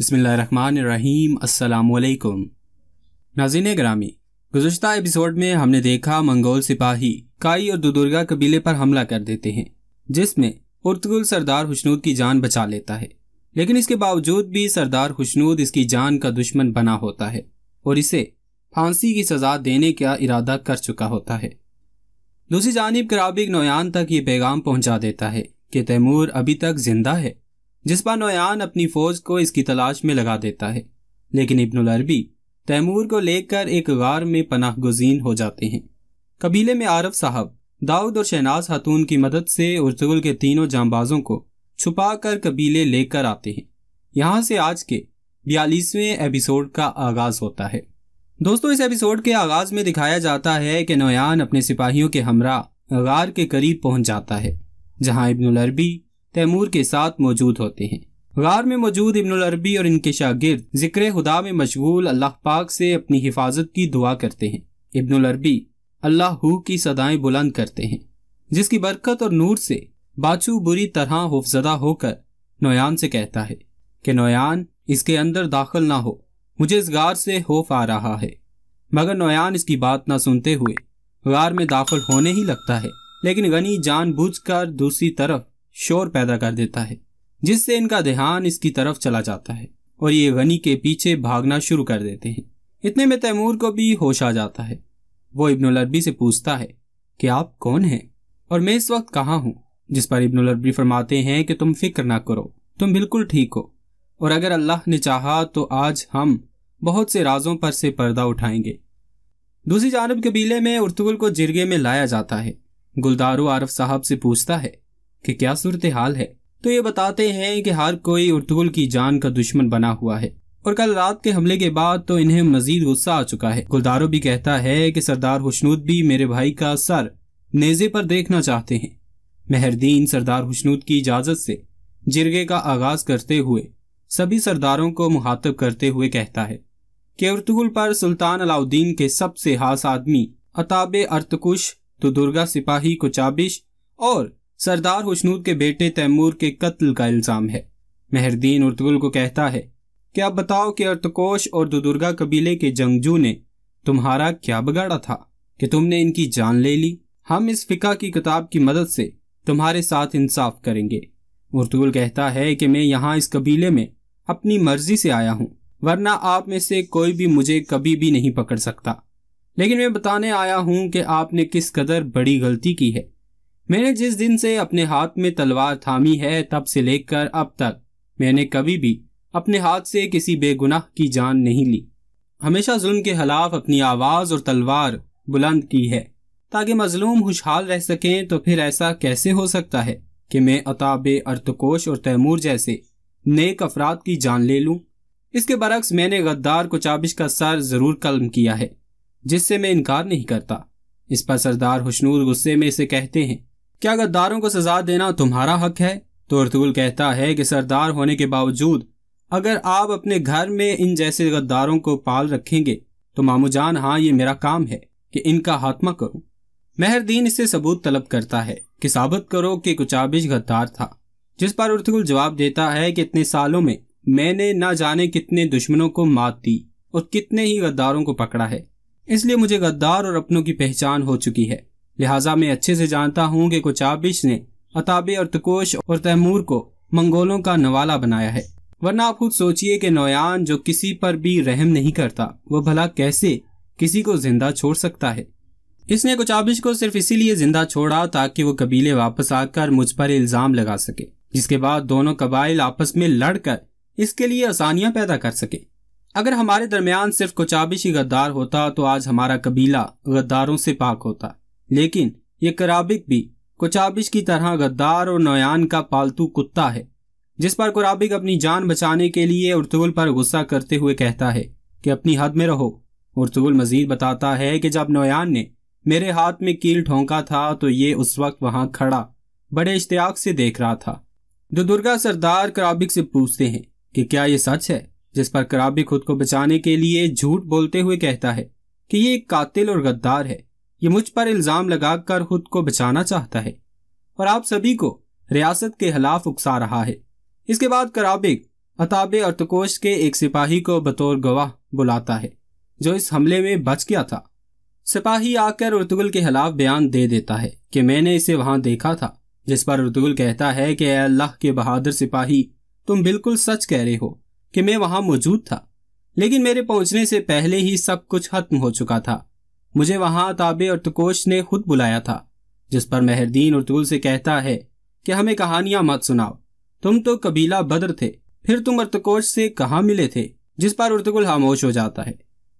बसमीम अल्लाम नाजिन ग्रामी गुजशत एपिसोड में हमने देखा मंगोल सिपाही काई और दुदुर्गा कबीले पर हमला कर देते हैं जिसमें पुर्तगुल सरदार हुशनूद की जान बचा लेता है लेकिन इसके बावजूद भी सरदार हुशनूद इसकी जान का दुश्मन बना होता है और इसे फांसी की सजा देने का इरादा कर चुका होता है दूसरी जानब कराबिक नोयान तक ये पैगाम पहुंचा देता है कि तैमूर अभी तक जिंदा है जिसपा नोयान अपनी फौज को इसकी तलाश में लगा देता है लेकिन इब्नुल अरबी तैमूर को लेकर एक गार में पनाह गुजीन हो जाते हैं कबीले में आरफ साहब दाऊद और शहनाज हतून की मदद से उर्तुगल के तीनों जांबाजों को छुपा कर कबीले लेकर आते हैं यहाँ से आज के बयालीसवें एपिसोड का आगाज होता है दोस्तों इस एपिसोड के आगाज में दिखाया जाता है कि नोयान अपने सिपाहियों के हमरा गार के करीब पहुंच जाता है जहां इब्नुल अरबी तैमूर के साथ मौजूद होते हैं गार में मौजूद इब्नुल अरबी और इनके शागिर्द जिक्र खुदा में मशगूल अल्लाह पाक से अपनी हिफाजत की दुआ करते हैं इब्नुल अरबी अल्लाह की सदाएं बुलंद करते हैं जिसकी बरकत और नूर से बाचू बुरी तरह हुफजदा होकर नोयान से कहता है कि नोयान इसके अंदर दाखिल ना हो मुझे इस गार से खौफ आ रहा है मगर नोयान इसकी बात ना सुनते हुए गार में दाखिल होने ही लगता है लेकिन गनी जानबूझकर दूसरी तरफ शोर पैदा कर देता है जिससे इनका ध्यान इसकी तरफ चला जाता है और ये गनी के पीछे भागना शुरू कर देते हैं इतने में तैमूर को भी होश आ जाता है वो इब्नुल अरबी से पूछता है कि आप कौन हैं और मैं इस वक्त कहाँ हूँ जिस पर इब्नुल अरबी फरमाते हैं कि तुम फिक्र ना करो तुम बिल्कुल ठीक हो और अगर अल्लाह ने चाहा तो आज हम बहुत से राजों पर से पर्दा उठाएंगे दूसरी जानब कबीले में उर्तुगुल को जिरगे में लाया जाता है गुलदारू आरफ साहब से पूछता है कि क्या सूरत हाल है तो ये बताते हैं कि हर कोई उर्तुगुल की जान का दुश्मन बना हुआ है और कल रात के हमले के बाद तो इन्हें मजीद गुस्सा आ चुका है गुलदारो भी कहता है कि सरदार हुशनूद भी मेरे भाई का सर नेजे पर देखना चाहते हैं मेहरदीन सरदार हुशनूद की इजाजत से जिरगे का आगाज करते हुए सभी सरदारों को मुहातब करते हुए कहता है कि अर्तगुल पर सुल्तान अलाउद्दीन के सबसे खास आदमी अताब अर्तकुश तो दुर्गा सिपाही को चाबिश और सरदार हुशनूद के बेटे तैमूर के कत्ल का इल्ज़ाम है मेहरदीन उर्तगुल को कहता है कि आप बताओ कि अर्तकोश और दुदुर्गा कबीले के जंगजू ने तुम्हारा क्या बिगाड़ा था कि तुमने इनकी जान ले ली हम इस फिका की किताब की मदद से तुम्हारे साथ इंसाफ करेंगे उर्तुल कहता है कि मैं यहाँ इस कबीले में अपनी मर्जी से आया हूँ वरना आप में से कोई भी मुझे कभी भी नहीं पकड़ सकता लेकिन मैं बताने आया हूँ कि आपने किस कदर बड़ी गलती की है मैंने जिस दिन से अपने हाथ में तलवार थामी है तब से लेकर अब तक मैंने कभी भी अपने हाथ से किसी बेगुनाह की जान नहीं ली हमेशा जुल्म के खिलाफ अपनी आवाज और तलवार बुलंद की है ताकि मजलूम खुशहाल रह सकें तो फिर ऐसा कैसे हो सकता है कि मैं अताब अर्तकोश और तैमूर जैसे नेक अफराद की जान ले लूं इसके बरक्स मैंने गद्दार को चाबिश का सर जरूर कलम किया है जिससे मैं इनकार नहीं करता इस पर सरदार हुशनूर गुस्से में इसे कहते हैं क्या गद्दारों को सजा देना तुम्हारा हक है तो अर्तुल कहता है कि सरदार होने के बावजूद अगर आप अपने घर में इन जैसे गद्दारों को पाल रखेंगे तो मामू जान हाँ ये मेरा काम है कि इनका हात्मा करूं मेहरदीन इससे सबूत तलब करता है कि साबित करो कि कुचाबिश गद्दार था जिस पर उर्तुल जवाब देता है कि इतने सालों में मैंने ना जाने कितने दुश्मनों को मात दी और कितने ही गद्दारों को पकड़ा है इसलिए मुझे गद्दार और अपनों की पहचान हो चुकी है लिहाजा मैं अच्छे से जानता हूँ कि कुचाबिश ने अताबे और तकोश और तैमूर को मंगोलों का नवाला बनाया है वरना आप खुद सोचिए कि नौयान जो किसी पर भी रहम नहीं करता वो भला कैसे किसी को जिंदा छोड़ सकता है इसने कुचाबिश को सिर्फ इसीलिए जिंदा छोड़ा ताकि वो कबीले वापस आकर मुझ पर इल्जाम लगा सके जिसके बाद दोनों कबाइल आपस में लड़कर इसके लिए आसानियां पैदा कर सके अगर हमारे दरमियान सिर्फ कुचाबिश ही गद्दार होता तो आज हमारा कबीला गद्दारों से पाक होता लेकिन ये कराबिक भी कुचाबिश की तरह गद्दार और नौयान का पालतू कुत्ता है जिस पर कुराबिक अपनी जान बचाने के लिए उर्तुगुल पर गुस्सा करते हुए कहता है कि अपनी हद में रहो उर्तुगुल मजीद बताता है कि जब नौयान ने मेरे हाथ में कील ठोंका था तो ये उस वक्त वहां खड़ा बड़े इश्तियाक से देख रहा था जो दुर्गा सरदार कराबिक से पूछते हैं कि क्या ये सच है जिस पर कराबिक खुद को बचाने के लिए झूठ बोलते हुए कहता है कि ये एक कातिल और गद्दार है ये मुझ पर इल्ज़ाम लगाकर खुद को बचाना चाहता है और आप सभी को रियासत के खिलाफ उकसा रहा है इसके बाद कराबिक अताबे और तकोश के एक सिपाही को बतौर गवाह बुलाता है जो इस हमले में बच गया था सिपाही आकर उर्तुगल के खिलाफ बयान दे देता है कि मैंने इसे वहां देखा था जिस पर उर्तुगल कहता है कि अल्लाह के बहादुर सिपाही तुम बिल्कुल सच कह रहे हो कि मैं वहां मौजूद था लेकिन मेरे पहुंचने से पहले ही सब कुछ खत्म हो चुका था मुझे वहां ताबे और तुकोश ने खुद बुलाया था जिस पर मेहरदीन उर्तुल से कहता है कि हमें कहानियां मत सुनाओ तुम तो कबीला बद्र थे फिर तुम अर्तकोश से कहाँ मिले थे जिस पर उर्तकुल खामोश हो जाता है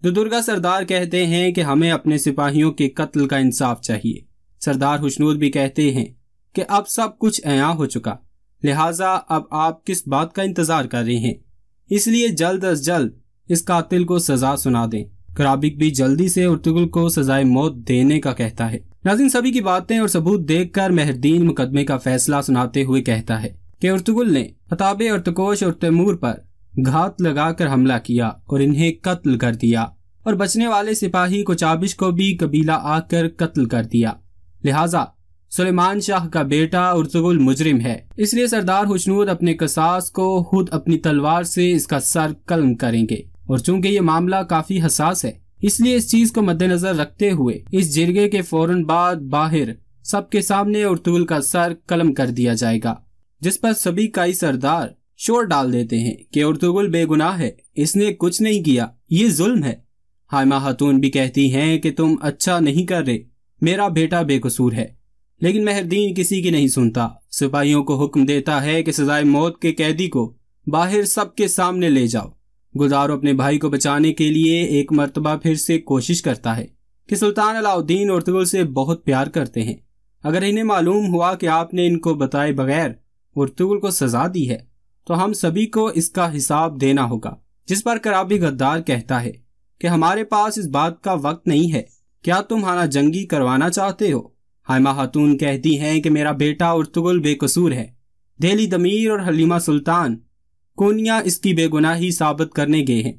तो दुर्गा सरदार कहते हैं कि हमें अपने सिपाहियों के कत्ल का इंसाफ चाहिए सरदार हुशनूद भी कहते हैं कि अब सब कुछ अया हो चुका लिहाजा अब आप किस बात का इंतजार कर रहे हैं इसलिए जल्द अज जल्द इस कातिल को सजा सुना दें कराबिक भी जल्दी से उर्तुगुल को सजाए मौत देने का कहता है नाजिन सभी की बातें और सबूत देखकर मेहरदीन मुकदमे का फैसला सुनाते हुए कहता है कि उर्तुगुल ने खताबे और तकोश और तैमूर पर घात लगाकर हमला किया और इन्हें कत्ल कर दिया और बचने वाले सिपाही को चाबिश को भी कबीला आकर कत्ल कर दिया लिहाजा सुलेमान शाह का बेटा उर्तुगुल मुजरिम है इसलिए सरदार हुसनूद अपने कसास को खुद अपनी तलवार से इसका सर कलम करेंगे और चूंकि ये मामला काफी हसास है इसलिए इस चीज को मद्देनजर रखते हुए इस जिरगे के फौरन बाद बाहर सबके सामने उर्तुल का सर कलम कर दिया जाएगा जिस पर सभी कई सरदार शोर डाल देते हैं कि उर्तुगुल बेगुनाह है इसने कुछ नहीं किया ये जुल्म है हायमा हतून भी कहती हैं कि तुम अच्छा नहीं कर रहे मेरा बेटा बेकसूर है लेकिन मेहरदीन किसी की नहीं सुनता सिपाहियों को हुक्म देता है कि सजाए मौत के कैदी को बाहर सबके सामने ले जाओ गुजारो अपने भाई को बचाने के लिए एक मरतबा फिर से कोशिश करता है कि सुल्तान अलाउद्दीन और से बहुत प्यार करते हैं अगर इन्हें मालूम हुआ कि आपने इनको बताए बगैर उर्तुगल को सजा दी है तो हम सभी को इसका हिसाब देना होगा जिस पर कराबी गद्दार कहता है कि हमारे पास इस बात का वक्त नहीं है क्या तुम हाना जंगी करवाना चाहते हो हायमा खातून कहती हैं कि मेरा बेटा उर्तुगल बेकसूर है देली दमीर और हलीमा सुल्तान कोनिया इसकी बेगुनाही साबित करने गए हैं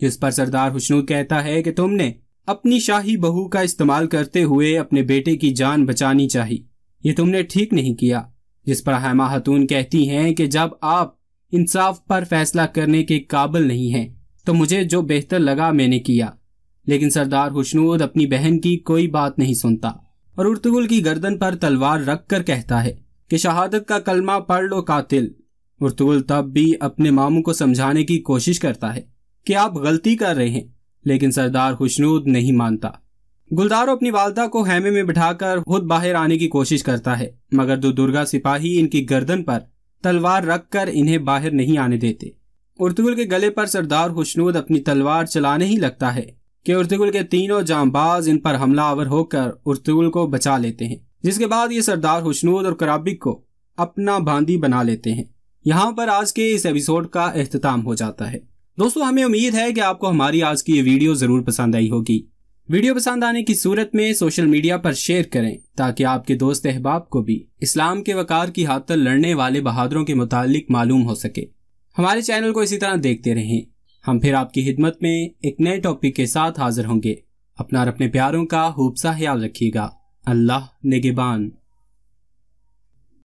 जिस पर सरदार हुसनू कहता है कि तुमने अपनी शाही बहू का इस्तेमाल करते हुए अपने बेटे की जान बचानी चाहिए ये तुमने ठीक नहीं किया जिस पर हेमा हतून कहती हैं कि जब आप इंसाफ पर फैसला करने के काबिल नहीं हैं तो मुझे जो बेहतर लगा मैंने किया लेकिन सरदार हुसनूद अपनी बहन की कोई बात नहीं सुनता और उर्तगुल की गर्दन पर तलवार रख कर कहता है कि शहादत का कलमा पढ़ लो कातिल मुर्तगुल तब तो भी अपने मामू को समझाने की कोशिश करता है कि आप गलती कर रहे हैं लेकिन सरदार खुशनूद नहीं मानता गुलदारो अपनी वालदा को हैमे में बिठाकर खुद बाहर आने की कोशिश करता है मगर दो दुर्गा सिपाही इनकी गर्दन पर तलवार रखकर इन्हें बाहर नहीं आने देते उर्तुगुल के गले पर सरदार खुशनूद अपनी तलवार चलाने ही लगता है कि उर्तुगुल के तीनों जांबाज इन पर हमलावर होकर उर्तुगुल को बचा लेते हैं जिसके बाद ये सरदार खुशनूद और कराबिक को अपना बांदी बना लेते हैं यहाँ पर आज के इस एपिसोड का अख्ताम हो जाता है दोस्तों हमें उम्मीद है कि आपको हमारी आज की ये वीडियो ज़रूर पसंद आई होगी वीडियो पसंद आने की सूरत में सोशल मीडिया पर शेयर करें ताकि आपके दोस्त अहबाब को भी इस्लाम के वकार की हाथ लड़ने वाले बहादुरों के मुतालिक मालूम हो सके हमारे चैनल को इसी तरह देखते रहें हम फिर आपकी खिदमत में एक नए टॉपिक के साथ हाजिर होंगे अपना और अपने प्यारों का खूब सा ख्याल रखिएगा अल्लाह नेगेबान